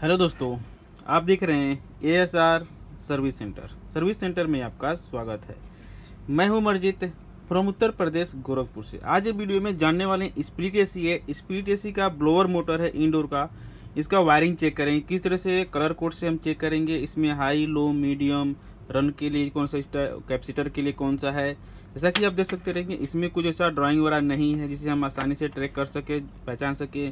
Hello दोस्तों आप देख रहे हैं A S R service centre service centre में आपका स्वागत है मैं हूं मरजीत फ्रॉम उत्तर प्रदेश गोरखपुर से आज ये वीडियो में जानने वाले स्प्लिट ए सी है स्प्लिट ए सी का ब्लोअर मोटर है इंडोर का इसका वायरिंग चेक करेंगे किस तरह से कलर कोड से हम चेक करेंगे इसमें हाई लो मीडियम रन के लिए कौन सा कैपेसिटर के लिए कौन सा है जैसा कि आप देख सकते रहेंगे इसमें कुछ ऐसा ड्राइंग वगैरह नहीं है जिसे हम आसानी से ट्रैक कर सके पहचान सके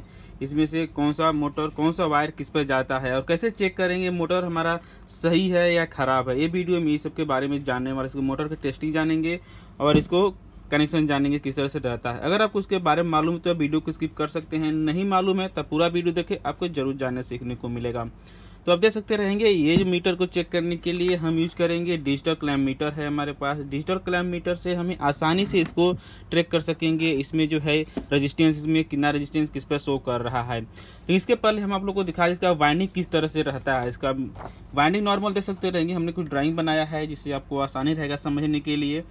इसमें से कौन सा मोटर कौन सा वायर किस पर जाता है और कैसे चेक करेंगे मोटर हमारा सही है या ख़राब है ये वीडियो में ये सब के बारे में जानने वाले इसको मोटर के टेस्टिंग जानेंगे और इसको कनेक्शन जानेंगे किस तरह से रहता है अगर आपको उसके बारे में मालूम है तो वीडियो को स्किप कर सकते हैं नहीं मालूम है तब तो पूरा वीडियो देखें आपको जरूर जानने सीखने को मिलेगा तो आप देख सकते रहेंगे ये जो मीटर को चेक करने के लिए हम यूज करेंगे डिजिटल क्लैम मीटर है हमारे पास डिजिटल क्लैम मीटर से हमें आसानी से इसको ट्रैक कर सकेंगे इसमें जो है रजिस्टेंस इसमें कितना रजिस्टेंस किस पर शो कर रहा है इसके पहले हम आप लोग को दिखा इसका वाइंडिंग किस तरह से रहता है इसका वाइंडिंग नॉर्मल देख सकते रहेंगे हमने कुछ ड्राइंग बनाया है जिससे आपको आसानी रहेगा समझने के लिए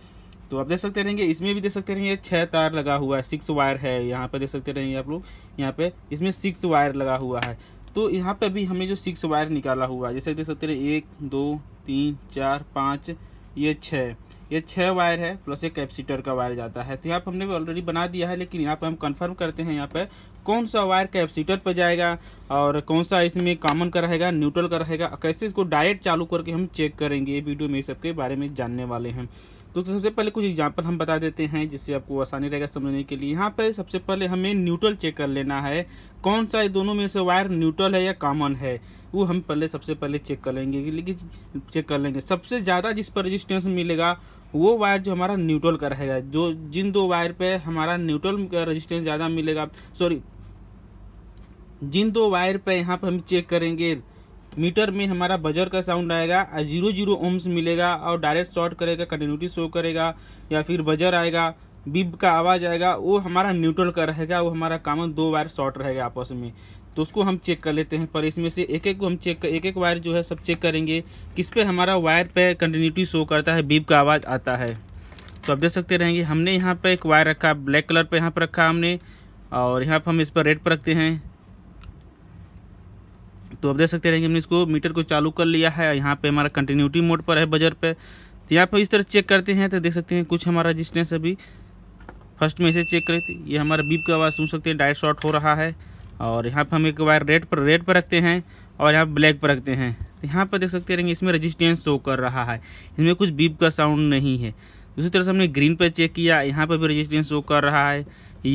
तो आप देख सकते रहेंगे इसमें भी देख सकते रहेंगे छह तार लगा हुआ है सिक्स वायर है यहाँ पे देख सकते रहेंगे आप लोग यहाँ पे इसमें सिक्स वायर लगा हुआ है तो यहाँ पे अभी हमें जो सिक्स वायर निकाला हुआ है जैसे देख सकते हैं एक दो तीन चार पाँच ये छः ये छः वायर है प्लस एक कैपेसिटर का वायर जाता है तो यहाँ पर हमने ऑलरेडी बना दिया है लेकिन यहाँ पर हम कंफर्म करते हैं यहाँ पर कौन सा वायर कैपेसिटर पर जाएगा और कौन सा इसमें कॉमन का रहेगा न्यूट्रल का रहेगा कैसे इसको डायरेक्ट चालू करके हम चेक करेंगे ये वीडियो में सबके बारे में जानने वाले हैं तो, सबसे पहले कुछ एग्जाम्पल हम बता देते हैं जिससे आपको आसानी रहेगा समझने के लिए यहाँ पर सबसे पहले हमें न्यूट्रल चेक कर लेना है कौन सा दोनों में से वायर न्यूट्रल है या कॉमन है वो हम पहले सबसे पहले चेक कर लेंगे लेकिन चेक कर लेंगे सबसे ज़्यादा जिस पर रजिस्टेंस मिलेगा वो वायर जो हमारा न्यूट्रल का रहेगा जो जिन दो वायर पर हमारा न्यूट्रल का रजिस्टेंस ज़्यादा मिलेगा सॉरी जिन दो वायर पर यहाँ पर हम चेक करेंगे मीटर में हमारा बजर का साउंड आएगा जीरो जीरो ओम्स मिलेगा और डायरेक्ट शॉर्ट करेगा कंटिन्यूटी शो करेगा या फिर बजर आएगा बिब का आवाज़ आएगा वो हमारा न्यूट्रल का रहेगा वो हमारा कामन दो वायर शॉर्ट रहेगा आपस में तो उसको हम चेक कर लेते हैं पर इसमें से एक एक को हम चेक कर एक एक वायर जो है सब चेक करेंगे किस पे हमारा वायर पे कंटिन्यूटी शो करता है बीब का आवाज़ आता है तो आप देख सकते रहेंगे हमने यहाँ पर एक वायर रखा ब्लैक कलर पर यहाँ पर रखा हमने और यहाँ पर हम इस पर रेड पर रखते हैं तो आप देख सकते रहेंगे हमने इसको मीटर को चालू कर लिया है यहाँ पे हमारा कंटिन्यूटी मोड पर है बजर पे तो यहाँ पे इस तरह चेक करते हैं तो देख सकते हैं कुछ हमारा रजिस्टेंस अभी फर्स्ट में इसे चेक करें ये हमारा बीप का आवाज़ सुन सकते हैं डायरेक्ट शॉर्ट हो रहा है और यहाँ पर हम एक वायर रेड पर रेड पर रखते हैं और यहाँ ब्लैक पर रखते हैं तो यहाँ पर देख सकते रहेंगे इसमें रजिस्टेंस शो कर रहा है इसमें कुछ बीप का साउंड नहीं है दूसरी तरफ से हमने ग्रीन पर चेक किया यहाँ पर भी रजिस्टेंस शो कर रहा है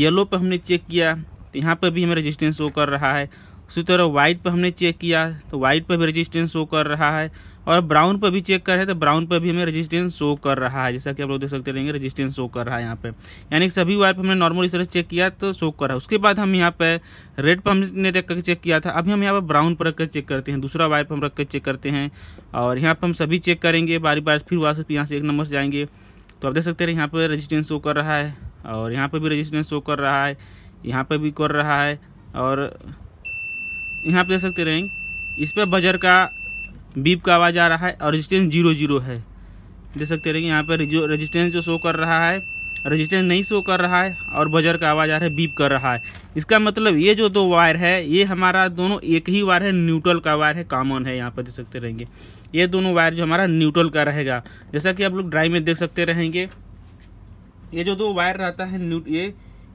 येलो पर हमने चेक किया तो यहाँ पर भी हमें रजिस्टेंस शो कर रहा है उसी तरह वाइट पर हमने चेक किया तो वाइट पर भी रेजिस्टेंस शो कर रहा है और ब्राउन पर भी चेक कर रहे तो ब्राउन पर भी हमें रेजिस्टेंस शो कर रहा है जैसा कि आप लोग देख सकते रहेंगे रेजिस्टेंस शो कर रहा है यहाँ पे यानी कि सभी वायर पर हमने नॉर्मल इस तरह चेक किया तो शो कर रहा है उसके बाद हम यहाँ पे रेड पर हमने रख कर चेक किया था अभी हम यहाँ पर ब्राउन पर रख कर चेक करते हैं दूसरा वायर पर हम रख कर चेक करते हैं और यहाँ पर हम सभी चेक करेंगे बारी बार फिर वहाँ से यहाँ से एक नंबर से जाएंगे तो आप देख सकते हैं यहाँ पर रजिस्टेंस शो कर रहा है और यहाँ पर भी रजिस्टेंस शो कर रहा है यहाँ पर भी कर रहा है और यहाँ पे देख सकते रहेंगे इस पर बजर का बीप का आवाज़ आ रहा है और रजिस्टेंस जीरो जीरो है देख सकते रहेंगे यहाँ पर जो रजिस्टेंस जो शो कर रहा है रजिस्टेंस नहीं शो कर रहा है और बजर का आवाज़ आ रहा है बीप कर रहा है इसका मतलब ये जो दो वायर है ये हमारा दोनों एक ही वायर है न्यूट्रल का वायर है कॉमन है यहाँ पर देख सकते रहेंगे ये दोनों वायर जो हमारा न्यूट्रल का रहेगा जैसा कि आप लोग ड्राइव में देख सकते रहेंगे ये जो दो वायर रहता है न्यू ये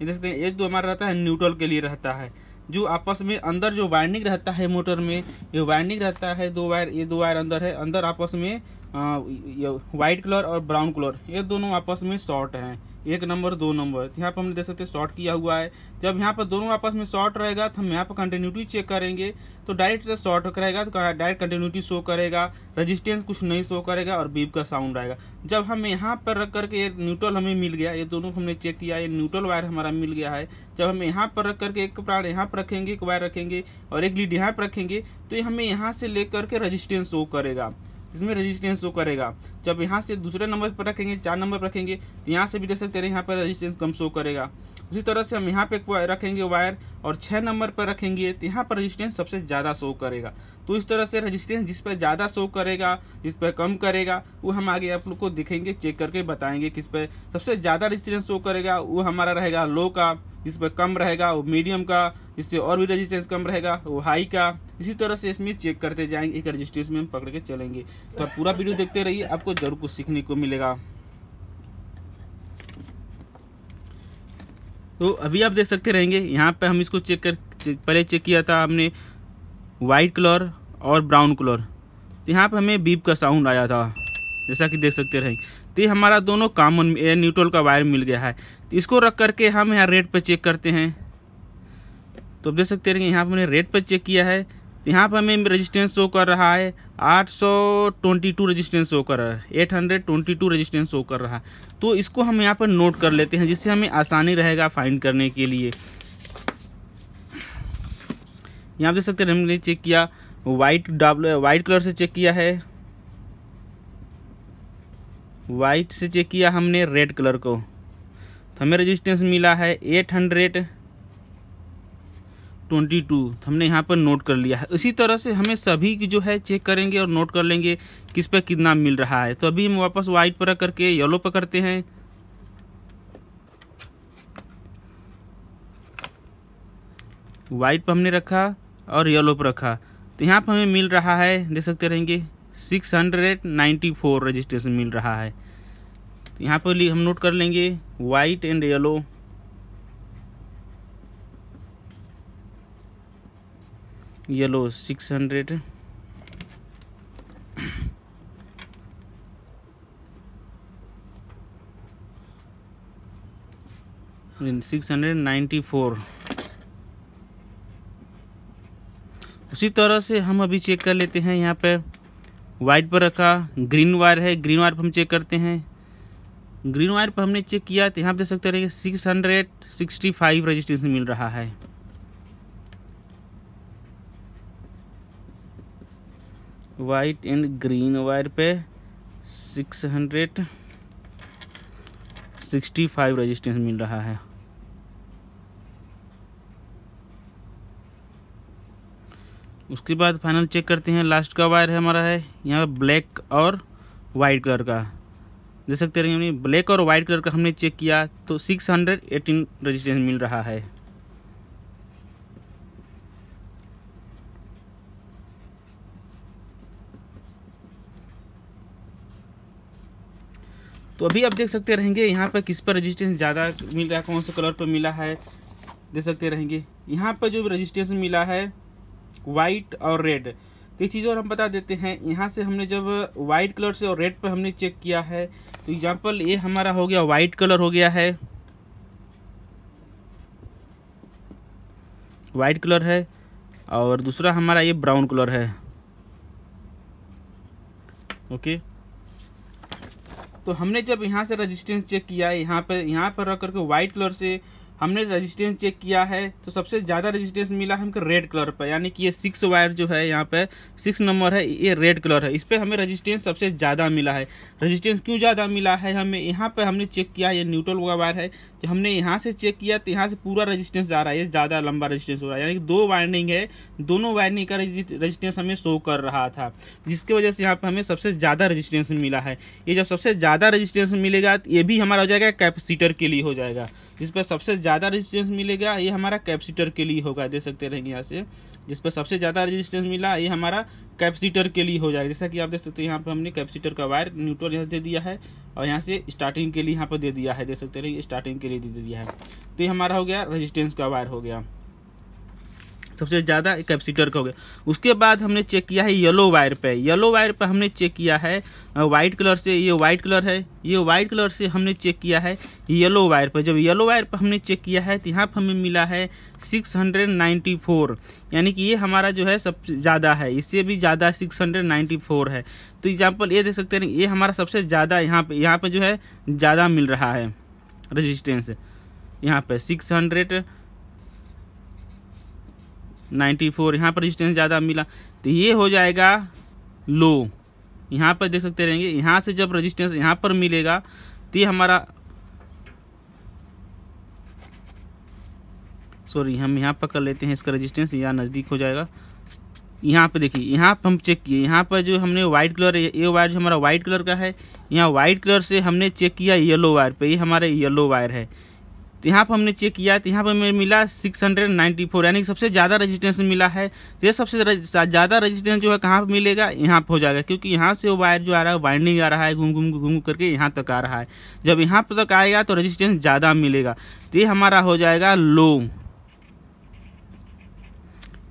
देख सकते हैं एक दो हमारा रहता है न्यूट्रल के लिए रहता है जो आपस में अंदर जो वायरिंग रहता है मोटर में ये वायरिंग रहता है दो वायर ये दो वायर अंदर है अंदर आपस में वाइट हाँ, कलर और ब्राउन कलर ये दोनों आपस में शॉर्ट हैं एक नंबर दो नंबर तो यहाँ पर हमने देख सकते हैं शॉर्ट किया हुआ है जब यहाँ पर दोनों आपस में शॉर्ट रहेगा तो हम यहाँ पर कंटिन्यूटी चेक करेंगे तो डायरेक्ट शॉर्ट करेगा तो डायरेक्ट कंटिन्यूटी शो करेगा रेजिस्टेंस कुछ नहीं शो करेगा और बीप का साउंड आएगा जब हम यहाँ पर रख करके ये न्यूट्रल हमें मिल गया ये दोनों हमने चेक किया ये न्यूट्रल वायर हमारा मिल गया है जब हम यहाँ पर रख करके एक प्राण यहाँ पर रखेंगे एक वायर रखेंगे और एक लीड यहाँ पर रखेंगे तो हमें यहाँ से लेकर के रजिस्टेंस शो करेगा इसमें रेजिस्टेंस शो करेगा जब यहाँ से दूसरे नंबर पर रखेंगे चार नंबर पर रखेंगे तो यहाँ से भी देख सकते हैं यहाँ पर रेजिस्टेंस कम शो करेगा उसी तरह से हम यहाँ पे रखेंगे वायर और छः नंबर पर रखेंगे तो यहाँ पर रजिस्टेंस सबसे ज़्यादा शो करेगा तो इस तरह से रजिस्टेंस जिस पर ज़्यादा शो करेगा जिस पर कम करेगा वो हम आगे आप लोग को दिखेंगे चेक करके बताएंगे किस पर सबसे ज़्यादा रजिस्टेंस शो करेगा वो हमारा रहेगा लो का जिस पर कम रहेगा वो मीडियम का जिससे और भी रजिस्टेंस कम रहेगा वो हाई का इसी तरह से इसमें चेक करते जाएंगे एक रजिस्टेंस में हम पकड़ के चलेंगे तो आप पूरा वीडियो देखते रहिए आपको जरूर कुछ सीखने को मिलेगा तो अभी आप देख सकते रहेंगे यहाँ पे हम इसको चेक कर पहले चेक किया था हमने वाइट कलर और ब्राउन कलर तो यहाँ पर हमें बीप का साउंड आया था जैसा कि देख सकते रहेंगे तो ये हमारा दोनों कामन एयर न्यूट्रल का वायर मिल गया है तो इसको रख करके हम यहाँ रेड पर चेक करते हैं तो देख सकते रहेंगे यहाँ पर हमने रेड पर चेक किया है तो यहाँ पर हमें रेजिस्टेंस शो कर रहा है 822 रेजिस्टेंस शो कर रहा है 822 रेजिस्टेंस शो कर रहा है तो इसको हम यहाँ पर नोट कर लेते हैं जिससे हमें आसानी रहेगा फाइंड करने के लिए यहाँ देख सकते हैं हमने चेक किया वाइट डब्ल वाइट कलर से चेक किया है वाइट से चेक किया हमने रेड कलर को तो हमें रजिस्टेंस मिला है एट हंड्रेड ट्वेंटी टू हमने यहाँ पर नोट कर लिया है इसी तरह से हमें सभी की जो है चेक करेंगे और नोट कर लेंगे किस पर कितना मिल रहा है तो अभी हम वापस वाइट पर करके येलो पर करते हैं वाइट पर हमने रखा और येलो पर रखा तो यहाँ पर हमें मिल रहा है देख सकते रहेंगे six hundred ninety four registration मिल रहा है तो यहाँ पर हम नोट कर लेंगे white and yellow yellow six hundred six hundred ninety four उसी तरह से हम अभी चेक कर लेते हैं यहाँ पे वाइट पर रखा ग्रीन वायर है ग्रीन वायर पर हम चेक करते हैं ग्रीन वायर पर हमने चेक किया तो यहाँ पर देख सकते रहेंगे six hundred sixty five registration मिल रहा है वाइट एंड ग्रीन वायर पे six hundred sixty five resistance मिल रहा है उसके बाद फाइनल चेक करते हैं लास्ट का वायर है हमारा है यहाँ पे ब्लैक और वाइट कलर का देख सकते रहिए हमने ब्लैक और वाइट कलर का हमने चेक किया तो सिक्स हंड्रेड एटीन रजिस्टेंस मिल रहा है तो अभी आप देख सकते रहेंगे यहाँ पर किस पर रजिस्ट्रेशन ज़्यादा मिल रहा है कौन से कलर पर मिला है देख सकते रहेंगे यहाँ पर जो रजिस्ट्रेशन मिला है वाइट और रेड तो ये चीज़ और हम बता देते हैं यहाँ से हमने जब वाइट कलर से और रेड पर हमने चेक किया है तो एग्जाम्पल ये हमारा हो गया वाइट कलर हो गया है वाइट कलर है और दूसरा हमारा ये ब्राउन कलर है ओके okay. तो हमने जब यहाँ से रजिस्टेंस चेक किया यहाँ पर यहाँ पर रख करके व्हाइट कलर से हमने रेजिस्टेंस चेक किया है तो सबसे ज़्यादा रेजिस्टेंस मिला है हमको रेड कलर पर यानी कि ये सिक्स वायर जो है यहाँ पर सिक्स नंबर है ये रेड कलर है इस पर हमें रेजिस्टेंस सबसे ज़्यादा मिला है रेजिस्टेंस क्यों ज़्यादा मिला है हमें यहाँ पर हमने चेक किया ये न्यूट्रल हुआ वायर है तो हमने यहाँ से चेक किया तो यहाँ से पूरा रजिस्टेंस जा रहा है ये ज़्यादा लंबा रजिस्टेंस हो रहा है यानी कि दो वायरिंग है दोनों वायरिंग का रजिस्टेंस हमें शो कर रहा था जिसकी वजह से यहाँ पर हमें सबसे ज़्यादा रजिस्टेंस मिला है ये जब सबसे ज़्यादा रजिस्टेंस मिलेगा तो ये भी हमारा हो जाएगा कैपेसिटर के लिए हो जाएगा जिस पर सबसे ज़्यादा रेजिस्टेंस मिलेगा ये हमारा कैपेसिटर के लिए होगा दे सकते रहेंगे यहाँ से जिस पर सबसे ज़्यादा रेजिस्टेंस मिला ये हमारा कैपेसिटर के लिए हो जाएगा जैसा कि आप देख सकते हैं यहाँ पर हमने कैपेसिटर का वायर न्यूट्रल यहाँ दे दिया है और यहाँ से स्टार्टिंग के लिए यहाँ पर दे दिया है देख सकते रहेंगे स्टार्टिंग के लिए दे दिया है तो ये हमारा हो गया रजिस्टेंस का वायर हो गया सबसे ज़्यादा कैपेसिटर का हो गया उसके बाद हमने चेक किया है येलो वायर पे येलो वायर पे हमने चेक किया है वाइट कलर से ये वाइट कलर है ये वाइट कलर से हमने चेक किया है येलो वायर पर जब येलो वायर पर हमने चेक किया है तो यहाँ पर हमें मिला है 694 यानी कि ये हमारा जो है सबसे ज़्यादा है इससे भी ज़्यादा 694 है तो एग्जाम्पल ये देख सकते हैं ये हमारा सबसे ज़्यादा यहाँ पर यहाँ पर जो है ज़्यादा मिल रहा है रजिस्टेंस यहाँ पर सिक्स हंड्रेड नाइन्टी फोर यहाँ पर रजिस्टेंस ज़्यादा मिला तो ये हो जाएगा लो यहाँ पर देख सकते रहेंगे यहाँ से जब रजिस्टेंस यहाँ पर मिलेगा तो ये हमारा सॉरी हम यहाँ पर कर लेते हैं इसका रजिस्टेंस यहाँ नज़दीक हो जाएगा यहाँ पे देखिए यहाँ पर हम चेक किए यहाँ पर जो हमने वाइट कलर ये वायर जो हमारा वाइट कलर का है यहाँ वाइट कलर से हमने चेक किया येलो वायर पे ये हमारा येलो वायर है तो यहाँ पर हमने चेक किया तो यहाँ पर हमें मिला 694 यानी सबसे ज़्यादा रेजिस्टेंस मिला है तो ये सबसे ज़्यादा रेजिस्टेंस जो है कहाँ पर मिलेगा यहाँ पर हो जाएगा क्योंकि यहाँ से वो वायर जो आ रहा है वाइंडिंग आ रहा है घूम घूम घूम करके यहाँ तक आ रहा है जब यहाँ पर तक आएगा तो रजिस्टेंस ज़्यादा मिलेगा तो ये हमारा हो जाएगा लो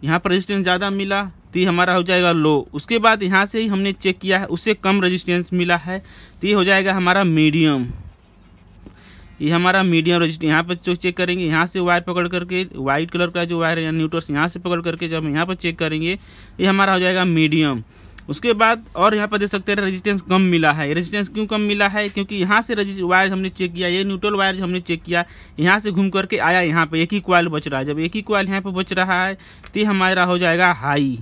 यहाँ पर रजिस्टेंस ज़्यादा मिला तो ये हमारा हो जाएगा लो उसके बाद यहाँ से ही हमने चेक किया है उससे कम रजिस्टेंस मिला है तो ये हो जाएगा हमारा मीडियम ये हमारा मीडियम रजिस्टर यहाँ पर जो चेक करेंगे यहाँ से वायर पकड़ करके वाइट कलर का जो वायर है न्यूट्रल्स यहाँ से पकड़ करके जब हम यहाँ पर चेक करेंगे ये हमारा हो जाएगा मीडियम उसके बाद और यहाँ पर देख सकते हैं रेजिस्टेंस कम मिला है रेजिस्टेंस क्यों कम मिला है क्योंकि यहाँ से वायर हमने चेक किया ये न्यूट्रल वायर जो हमने चेक किया यहाँ से घूम करके आया यहाँ पे एक ही क्वाल बच रहा है जब एक ही क्वाल यहाँ पर बच रहा है तो हमारा हो जाएगा हाई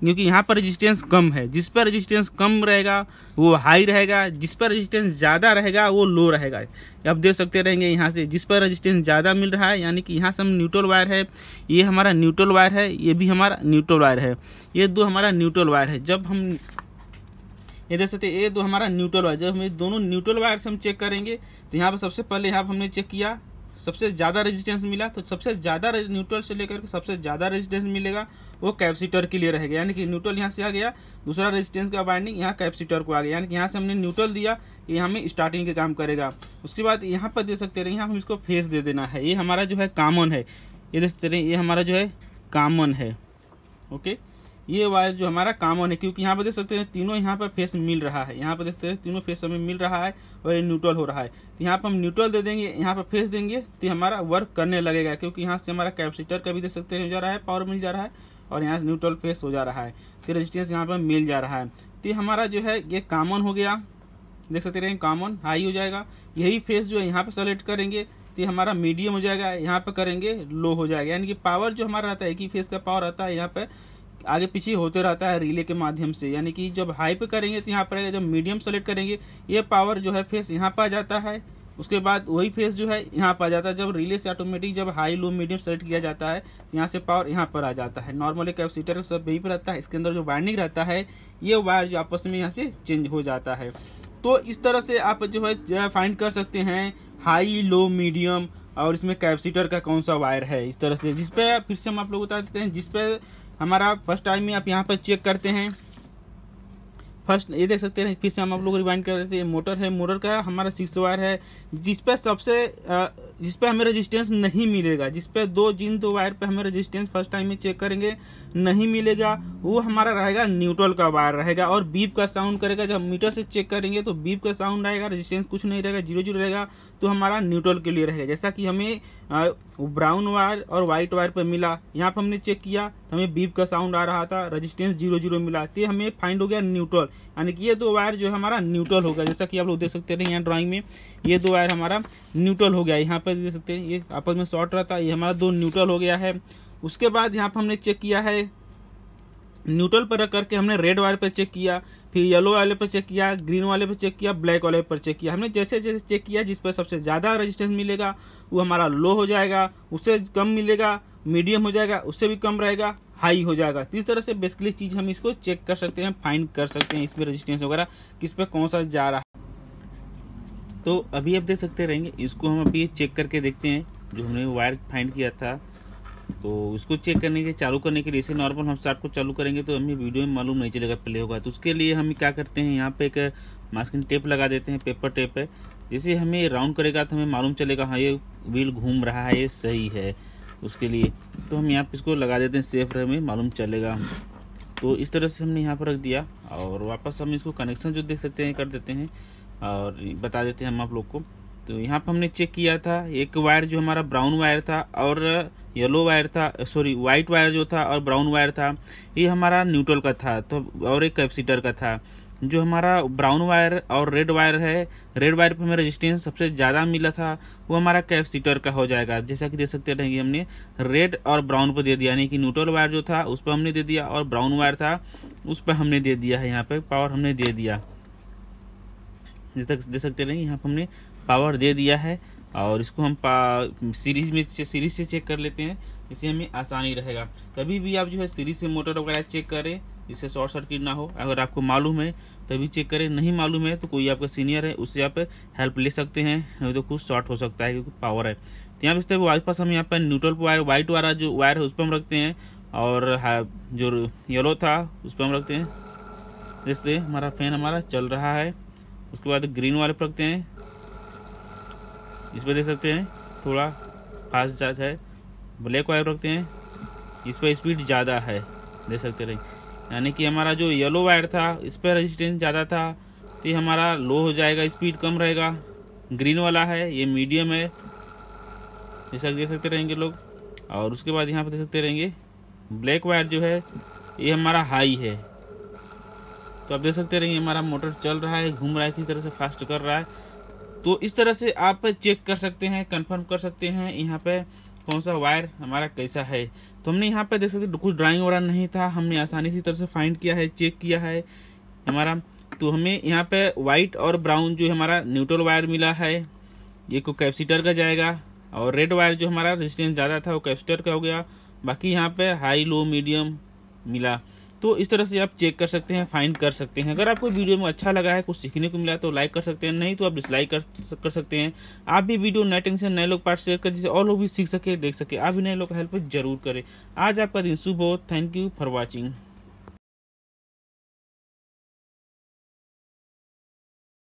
क्योंकि यहाँ पर रेजिस्टेंस कम है जिस पर रेजिस्टेंस कम रहेगा वो हाई रहेगा जिस पर रेजिस्टेंस ज़्यादा रहेगा वो लो रहेगा आप देख सकते रहेंगे यहाँ से जिस पर रेजिस्टेंस ज़्यादा मिल रहा है यानी कि यहाँ से हम न्यूट्रल वायर है ये हमारा न्यूट्रल वायर है ये भी हमारा न्यूट्रल वायर है ये दो हमारा न्यूट्रल वायर है जब हम ये देख सकते ये दो हमारा न्यूट्रल वायर जब हम दोनों न्यूट्रल वायर से हम चेक करेंगे तो यहाँ पर सबसे पहले यहाँ पर हमने चेक किया सबसे ज़्यादा रेजिस्टेंस मिला तो सबसे ज़्यादा न्यूट्रल से लेकर सबसे ज़्यादा रेजिस्टेंस मिलेगा वो कैपेसिटर के लिए रहेगा यानी कि न्यूट्रल यहाँ से आ गया दूसरा रेजिस्टेंस का बाइंडिंग यहाँ कैपेसिटर को आ गया यानी कि यहाँ से हमने न्यूट्रल दिया ये हमें स्टार्टिंग के काम करेगा उसके बाद यहाँ पर दे सकते रहे यहाँ हम इसको फेस दे देना है ये हमारा जो है कामन है ये दे सकते रहे ये हमारा जो है कामन है ओके ये वायर जो हमारा कॉमन है क्योंकि यहाँ पर देख सकते हैं तीनों यहाँ पर फेस मिल रहा है यहाँ पर देख सकते हैं तीनों फेस हमें मिल रहा है और ये न्यूट्रल हो रहा है तो यहाँ पर हम न्यूट्रल दे देंगे यहाँ पर फेस देंगे तो हमारा वर्क करने लगेगा क्योंकि यहाँ से हमारा कैपेसिटर का भी देख सकते हैं हो जा रहा है पावर मिल जा रहा है और यहाँ से न्यूट्रल फेस हो जा रहा है तो रेजिस्टेंस यहाँ पर मिल जा रहा है तो हमारा जो है ये कामन हो गया देख सकते रहेंगे कॉमन हाई हो जाएगा यही फेस जो है यहाँ पर सेलेक्ट करेंगे तो हमारा मीडियम हो जाएगा यहाँ पर करेंगे लो हो जाएगा यानी कि पावर जो हमारा रहता है एक ही फेस का पावर रहता है यहाँ पर आगे पीछे होते रहता है रिले के माध्यम से यानी कि जब हाई पे करेंगे तो यहाँ पर आएगा जब मीडियम सेलेक्ट करेंगे ये पावर जो है फेस यहाँ पर आ जाता है उसके बाद वही फेस जो है यहाँ पर आ जाता है जब रिले से ऑटोमेटिक जब हाई लो मीडियम सेलेक्ट किया जाता है यहाँ से पावर यहाँ पर आ जाता है नॉर्मली कैपेसिटर सब यहीं पर रहता है इसके अंदर जो वायरिंग रहता है ये वायर जो आपस में यहाँ से चेंज हो जाता है तो इस तरह से आप जो है फाइंड कर सकते हैं हाई लो मीडियम और इसमें कैपेसिटर का कौन सा वायर है इस तरह से जिसपे फिर से हम आप लोग बता देते हैं जिसपे हमारा फर्स्ट टाइम में आप यहाँ पर चेक करते हैं फर्स्ट ये देख सकते हैं फिर से हम आप लोग रिवाइंड कर देते हैं मोटर है मोटर का हमारा सिक्स वायर है जिस पर सबसे जिस पे हमें रेजिस्टेंस नहीं मिलेगा जिस पे दो जिन दो वायर पे हमें रेजिस्टेंस फर्स्ट टाइम में चेक करेंगे नहीं मिलेगा वो हमारा रहेगा न्यूट्रल का वायर रहेगा और बीप का साउंड करेगा जब मीटर से चेक करेंगे तो बीप का साउंड आएगा रेजिस्टेंस कुछ नहीं रहेगा जीरो जीरो रहेगा तो हमारा न्यूट्रल के लिए रहेगा जैसा कि हमें ब्राउन वायर और व्हाइट वायर पर मिला यहाँ पर हमने चेक किया तो हमें बीप का साउंड आ रहा था रजिस्टेंस जीरो जीरो मिला तो हमें फाइंड हो गया न्यूट्रल यानी कि ये दो वायर जो हमारा न्यूट्रल होगा जैसा कि आप लोग देख सकते हैं यहाँ ड्राॅइंग में ये दो वायर हमारा न्यूट्रल हो गया यहाँ पर पर देख सकते हैं ये आपस में शॉर्ट रहा था ये हमारा दो न्यूट्रल हो गया है उसके बाद यहाँ पर हमने चेक किया है न्यूट्रल पर रख करके हमने रेड वाले पर चेक किया फिर येलो वाले पर चेक किया ग्रीन वाले पर चेक किया ब्लैक वाले पर चेक किया हमने जैसे जैसे चेक किया जिस पर सबसे ज़्यादा रेजिस्टेंस मिलेगा वो हमारा लो हो जाएगा उससे कम मिलेगा मीडियम हो जाएगा उससे भी कम रहेगा हाई हो जाएगा तो इस तरह से बेसिकली चीज़ हम इसको चेक कर सकते हैं फाइंड कर सकते हैं इस पर रजिस्टेंस वगैरह किस पर कौन सा जा रहा है तो अभी आप देख सकते रहेंगे इसको हम अभी चेक करके देखते हैं जो हमने वायर फाइंड किया था तो इसको चेक करने के चालू करने के लिए इसे नॉर्मल हम स्टार्ट को चालू करेंगे तो हमें वीडियो में मालूम नहीं चलेगा प्ले होगा तो उसके लिए हम क्या करते हैं यहाँ पे एक मास्किंग uh, टेप लगा देते हैं पेपर टेप है जैसे हमें राउंड करेगा तो हमें मालूम चलेगा हाँ ये व्हील घूम रहा है ये सही है उसके लिए तो हम यहाँ पर इसको लगा देते हैं सेफ हमें मालूम चलेगा तो इस तरह से हमने यहाँ पर रख दिया और वापस हम इसको कनेक्शन जो देख सकते हैं कर देते हैं और बता देते हैं हम आप लोग को तो यहाँ पर हमने चेक किया था एक वायर जो हमारा ब्राउन वायर था और येलो वायर था सॉरी वाइट वायर जो था और ब्राउन वायर था ये हमारा न्यूट्रल का था तो और एक कैपेसिटर का था जो हमारा ब्राउन वायर और रेड वायर है रेड वायर पर हमें रेजिस्टेंस सबसे ज़्यादा मिला था वो हमारा कैपेसिटर का हो जाएगा जैसा कि दे सकते रहेंगे हमने रेड और ब्राउन पर दे दिया यानी कि न्यूट्रल वायर जो था उस पर हमने दे दिया और ब्राउन वायर था उस पर हमने दे दिया है यहाँ पर पावर हमने दे दिया तक दे सकते नहीं यहाँ पर हमने पावर दे दिया है और इसको हम सीरीज में सीरीज से चेक कर लेते हैं इससे हमें आसानी रहेगा कभी भी आप जो है सीरीज से मोटर वगैरह चेक करें जिससे शॉर्ट सर्किट ना हो अगर आपको मालूम है तभी चेक करें नहीं मालूम है तो कोई आपका सीनियर है उससे आप हेल्प ले सकते हैं नहीं तो कुछ शॉर्ट हो सकता है क्योंकि पावर है तो यहाँ पर वाइट पास हम यहाँ पर न्यूट्रल वायर वाइट वाला जो वायर है उस पर हम रखते हैं और जो येलो था उस पर हम रखते हैं जिससे हमारा फैन हमारा चल रहा है उसके बाद ग्रीन वाले पर रखते हैं इस पर देख सकते हैं थोड़ा फास्ट जाता है ब्लैक वायर रखते हैं इस पर स्पीड ज़्यादा है देख सकते रहे यानी कि हमारा जो येलो वायर था इस पर रजिस्टेंस ज़्यादा था तो ये हमारा लो हो जाएगा स्पीड कम रहेगा ग्रीन वाला है ये मीडियम है जैसा देख सकते रहेंगे लोग और उसके बाद यहाँ पर देख सकते रहेंगे ब्लैक वायर जो है ये हमारा हाई है तो आप देख सकते रहिए हमारा मोटर चल रहा है घूम रहा है इसी तरह से फास्ट कर रहा है तो इस तरह से आप चेक कर सकते हैं कंफर्म कर सकते हैं यहाँ पे कौन सा वायर हमारा कैसा है तो हमने यहाँ पे देख सकते कुछ ड्राइंग वगैरह नहीं था हमने आसानी से तरह से फाइंड किया है चेक किया है हमारा तो हमें यहाँ पे वाइट और ब्राउन जो हमारा न्यूट्रल वायर मिला है ये को कैप्सीटर का जाएगा और रेड वायर जो हमारा रेजिस्टेंस ज़्यादा था वो कैप्सीटर का हो गया बाकी यहाँ पर हाई लो मीडियम मिला तो इस तरह से आप चेक कर सकते हैं फाइंड कर सकते हैं अगर आपको वीडियो में अच्छा लगा है कुछ सीखने को मिला तो लाइक कर सकते हैं नहीं तो आप डिसलाइक कर, कर सकते हैं आप भी वीडियो नए टेंशन नए लोग पार्ट शेयर कर जिससे और लोग भी सीख सके देख सके आप भी नए लोग हेल्प जरूर करें आज आपका दिन शुभ हो थैंक यू फॉर वॉचिंग